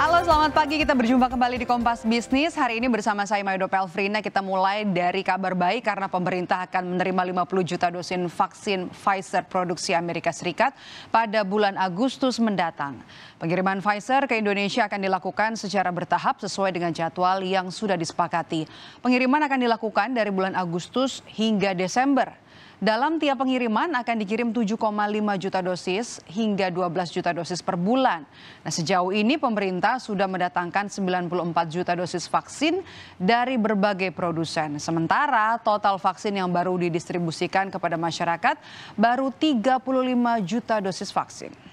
Halo, selamat pagi. Kita berjumpa kembali di Kompas Bisnis. Hari ini bersama saya Maido Pelfrina kita mulai dari kabar baik karena pemerintah akan menerima 50 juta dosis vaksin Pfizer produksi Amerika Serikat pada bulan Agustus mendatang. Pengiriman Pfizer ke Indonesia akan dilakukan secara bertahap sesuai dengan jadwal yang sudah disepakati. Pengiriman akan dilakukan dari bulan Agustus hingga Desember. Dalam tiap pengiriman akan dikirim 7,5 juta dosis hingga 12 juta dosis per bulan. Nah, sejauh ini pemerintah sudah mendatangkan 94 juta dosis vaksin dari berbagai produsen. Sementara total vaksin yang baru didistribusikan kepada masyarakat baru 35 juta dosis vaksin.